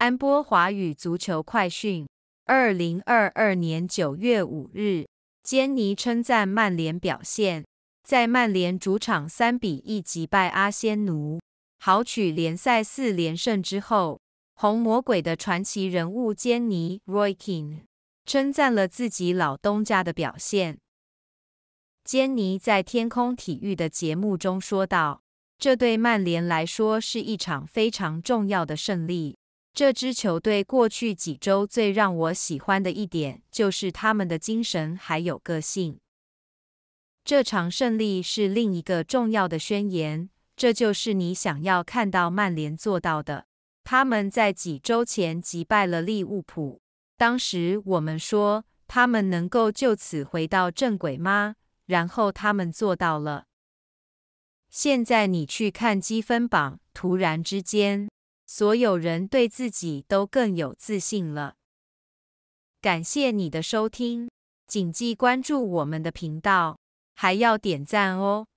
安波华语足球快讯，二零二二年九月五日，坚尼称赞曼联表现。在曼联主场三比一击败阿仙奴，豪取联赛四连胜之后，红魔鬼的传奇人物坚尼 （Roy k i n 称赞了自己老东家的表现。坚尼在天空体育的节目中说道：“这对曼联来说是一场非常重要的胜利。”这支球队过去几周最让我喜欢的一点，就是他们的精神还有个性。这场胜利是另一个重要的宣言，这就是你想要看到曼联做到的。他们在几周前击败了利物浦，当时我们说他们能够就此回到正轨吗？然后他们做到了。现在你去看积分榜，突然之间。所有人对自己都更有自信了。感谢你的收听，谨记关注我们的频道，还要点赞哦。